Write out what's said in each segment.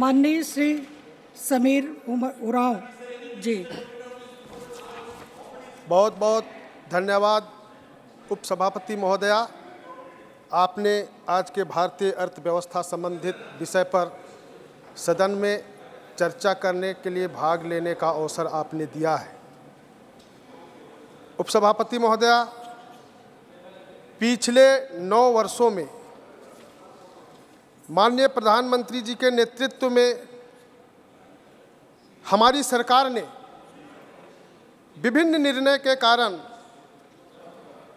माननीय श्री समीर उराव जी बहुत बहुत धन्यवाद उपसभापति महोदया आपने आज के भारतीय अर्थव्यवस्था संबंधित विषय पर सदन में चर्चा करने के लिए भाग लेने का अवसर आपने दिया है उपसभापति महोदया पिछले नौ वर्षों में माननीय प्रधानमंत्री जी के नेतृत्व में हमारी सरकार ने विभिन्न निर्णय के कारण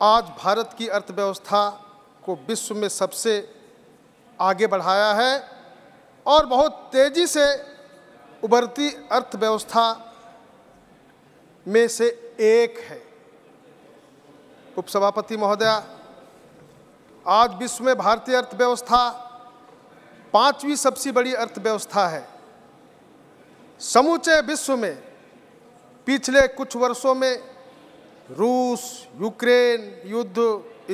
आज भारत की अर्थव्यवस्था को विश्व में सबसे आगे बढ़ाया है और बहुत तेज़ी से उभरती अर्थव्यवस्था में से एक है उपसभापति महोदया आज विश्व में भारतीय अर्थव्यवस्था पांचवी सबसे बड़ी अर्थव्यवस्था है समूचे विश्व में पिछले कुछ वर्षों में रूस यूक्रेन युद्ध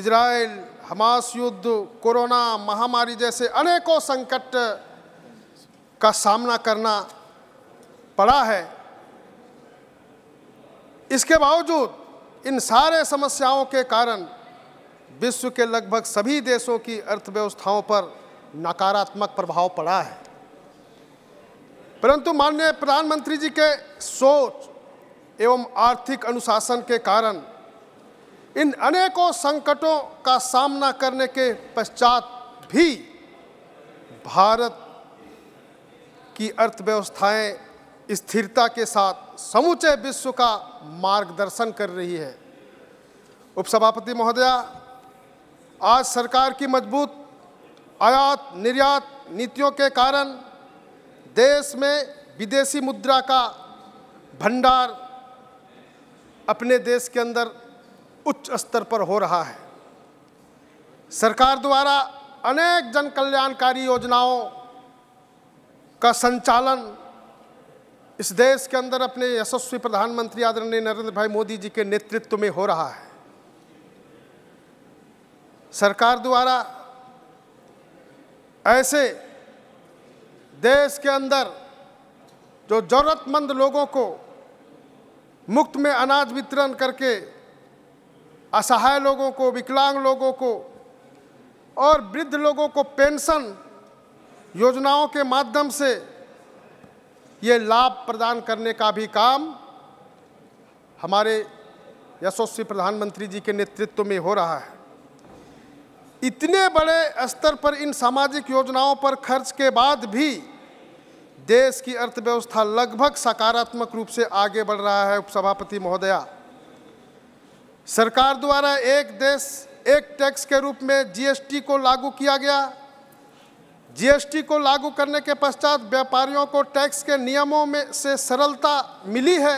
इजराइल हमास युद्ध कोरोना महामारी जैसे अनेकों संकट का सामना करना पड़ा है इसके बावजूद इन सारे समस्याओं के कारण विश्व के लगभग सभी देशों की अर्थव्यवस्थाओं पर नकारात्मक प्रभाव पड़ा है परंतु माननीय प्रधानमंत्री जी के सोच एवं आर्थिक अनुशासन के कारण इन अनेकों संकटों का सामना करने के पश्चात भी भारत की अर्थव्यवस्थाएं स्थिरता के साथ समूचे विश्व का मार्गदर्शन कर रही है उपसभापति महोदया आज सरकार की मजबूत आयात निर्यात नीतियों के कारण देश में विदेशी मुद्रा का भंडार अपने देश के अंदर उच्च स्तर पर हो रहा है सरकार द्वारा अनेक जन कल्याणकारी योजनाओं का संचालन इस देश के अंदर अपने यशस्वी प्रधानमंत्री आदरणीय नरेंद्र भाई मोदी जी के नेतृत्व में हो रहा है सरकार द्वारा ऐसे देश के अंदर जो ज़रूरतमंद लोगों को मुफ्त में अनाज वितरण करके असहाय लोगों को विकलांग लोगों को और वृद्ध लोगों को पेंशन योजनाओं के माध्यम से ये लाभ प्रदान करने का भी काम हमारे यशस्वी प्रधानमंत्री जी के नेतृत्व में हो रहा है इतने बड़े स्तर पर इन सामाजिक योजनाओं पर खर्च के बाद भी देश की अर्थव्यवस्था लगभग सकारात्मक रूप से आगे बढ़ रहा है उपसभापति महोदया सरकार द्वारा एक देश एक टैक्स के रूप में जीएसटी को लागू किया गया जीएसटी को लागू करने के पश्चात व्यापारियों को टैक्स के नियमों में से सरलता मिली है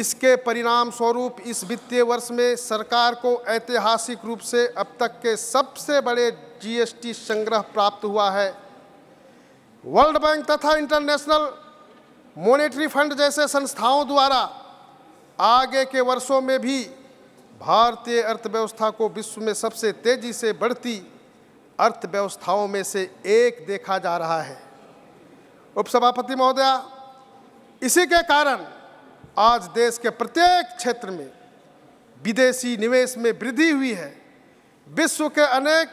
इसके परिणाम स्वरूप इस वित्तीय वर्ष में सरकार को ऐतिहासिक रूप से अब तक के सबसे बड़े जीएसटी संग्रह प्राप्त हुआ है वर्ल्ड बैंक तथा इंटरनेशनल मॉनेटरी फंड जैसे संस्थाओं द्वारा आगे के वर्षों में भी भारतीय अर्थव्यवस्था को विश्व में सबसे तेजी से बढ़ती अर्थव्यवस्थाओं में से एक देखा जा रहा है उपसभापति महोदया इसी के कारण आज देश के प्रत्येक क्षेत्र में विदेशी निवेश में वृद्धि हुई है विश्व के अनेक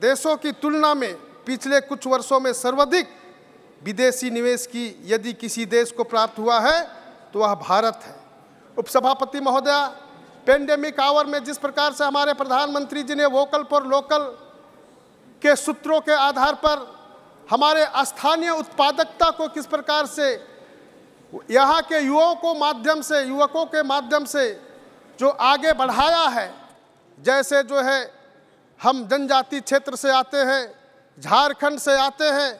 देशों की तुलना में पिछले कुछ वर्षों में सर्वाधिक विदेशी निवेश की यदि किसी देश को प्राप्त हुआ है तो वह भारत है उपसभापति महोदया पेंडेमिक आवर में जिस प्रकार से हमारे प्रधानमंत्री जी ने वोकल फॉर लोकल के सूत्रों के आधार पर हमारे स्थानीय उत्पादकता को किस प्रकार से यहाँ के युवाओं को माध्यम से युवकों के माध्यम से जो आगे बढ़ाया है जैसे जो है हम जनजाति क्षेत्र से आते हैं झारखंड से आते हैं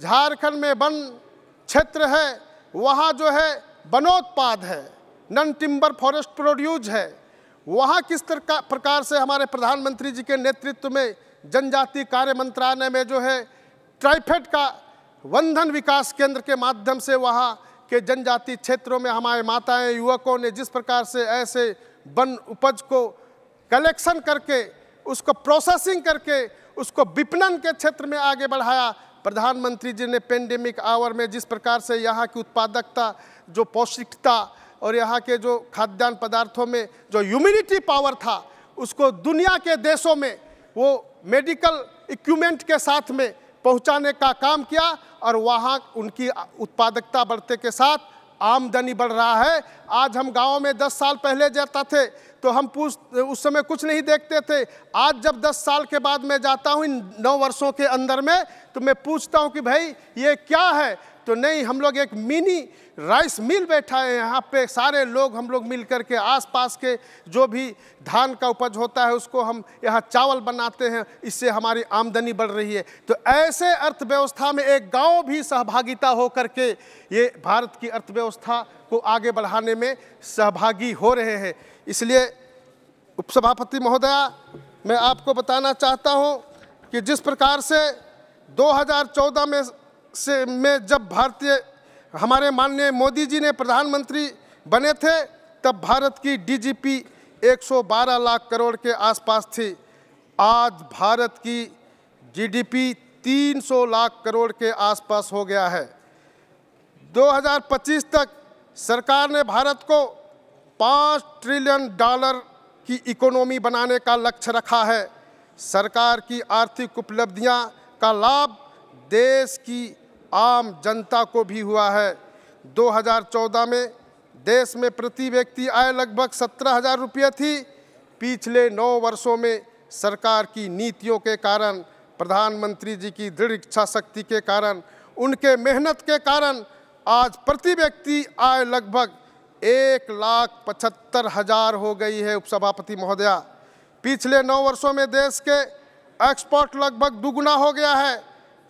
झारखंड में वन क्षेत्र है वहाँ जो है वनोत्पाद है नन टिम्बर फॉरेस्ट प्रोड्यूज है वहाँ किस प्रकार से हमारे प्रधानमंत्री जी के नेतृत्व में जनजाति कार्य मंत्रालय में जो है ट्राइफेड का वंधन विकास केंद्र के माध्यम से वहाँ के जनजाति क्षेत्रों में हमारे माताएं युवकों ने जिस प्रकार से ऐसे वन उपज को कलेक्शन करके उसको प्रोसेसिंग करके उसको विपणन के क्षेत्र में आगे बढ़ाया प्रधानमंत्री जी ने पेंडेमिक आवर में जिस प्रकार से यहाँ की उत्पादकता जो पौष्टिकता और यहाँ के जो खाद्यान्न पदार्थों में जो ह्यूमिनिटी पावर था उसको दुनिया के देशों में वो मेडिकल इक्विपमेंट के साथ में पहुंचाने का काम किया और वहाँ उनकी उत्पादकता बढ़ते के साथ आमदनी बढ़ रहा है आज हम गाँव में दस साल पहले जाता थे तो हम पूछ उस समय कुछ नहीं देखते थे आज जब दस साल के बाद मैं जाता हूँ इन नौ वर्षों के अंदर में तो मैं पूछता हूँ कि भाई ये क्या है तो नहीं हम लोग एक मिनी राइस मिल बैठा है यहाँ पे सारे लोग हम लोग मिल करके आसपास के जो भी धान का उपज होता है उसको हम यहाँ चावल बनाते हैं इससे हमारी आमदनी बढ़ रही है तो ऐसे अर्थव्यवस्था में एक गांव भी सहभागिता हो करके ये भारत की अर्थव्यवस्था को आगे बढ़ाने में सहभागी हो रहे हैं इसलिए उपसभापति महोदया मैं आपको बताना चाहता हूँ कि जिस प्रकार से 2014 में से में जब भारतीय हमारे माननीय मोदी जी ने प्रधानमंत्री बने थे तब भारत की डीजीपी 112 लाख करोड़ के आसपास थी आज भारत की जीडीपी 300 लाख करोड़ के आसपास हो गया है 2025 तक सरकार ने भारत को पाँच ट्रिलियन डॉलर की इकोनॉमी बनाने का लक्ष्य रखा है सरकार की आर्थिक उपलब्धियां का लाभ देश की आम जनता को भी हुआ है 2014 में देश में प्रति व्यक्ति आय लगभग सत्रह हजार रुपये थी पिछले नौ वर्षों में सरकार की नीतियों के कारण प्रधानमंत्री जी की दृढ़ इच्छा शक्ति के कारण उनके मेहनत के कारण आज प्रति व्यक्ति आय लगभग एक लाख पचहत्तर हजार हो गई है उपसभापति महोदया पिछले नौ वर्षों में देश के एक्सपोर्ट लगभग दुगुना हो गया है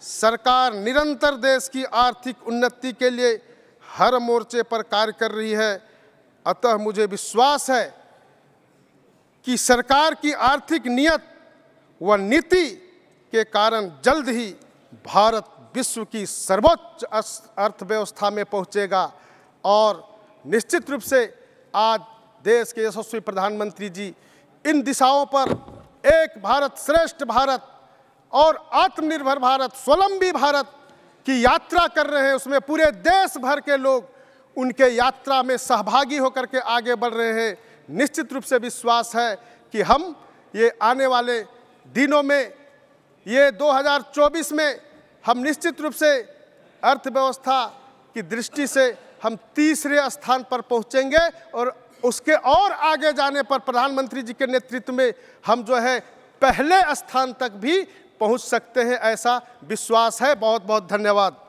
सरकार निरंतर देश की आर्थिक उन्नति के लिए हर मोर्चे पर कार्य कर रही है अतः मुझे विश्वास है कि सरकार की आर्थिक नियत व नीति के कारण जल्द ही भारत विश्व की सर्वोच्च अर्थव्यवस्था में पहुंचेगा और निश्चित रूप से आज देश के यशस्वी प्रधानमंत्री जी इन दिशाओं पर एक भारत श्रेष्ठ भारत और आत्मनिर्भर भारत स्वलंबी भारत की यात्रा कर रहे हैं उसमें पूरे देश भर के लोग उनके यात्रा में सहभागी होकर के आगे बढ़ रहे हैं निश्चित रूप से विश्वास है कि हम ये आने वाले दिनों में ये 2024 में हम निश्चित रूप से अर्थव्यवस्था की दृष्टि से हम तीसरे स्थान पर पहुंचेंगे और उसके और आगे जाने पर प्रधानमंत्री जी के नेतृत्व में हम जो है पहले स्थान तक भी पहुंच सकते हैं ऐसा विश्वास है बहुत बहुत धन्यवाद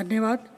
धन्यवाद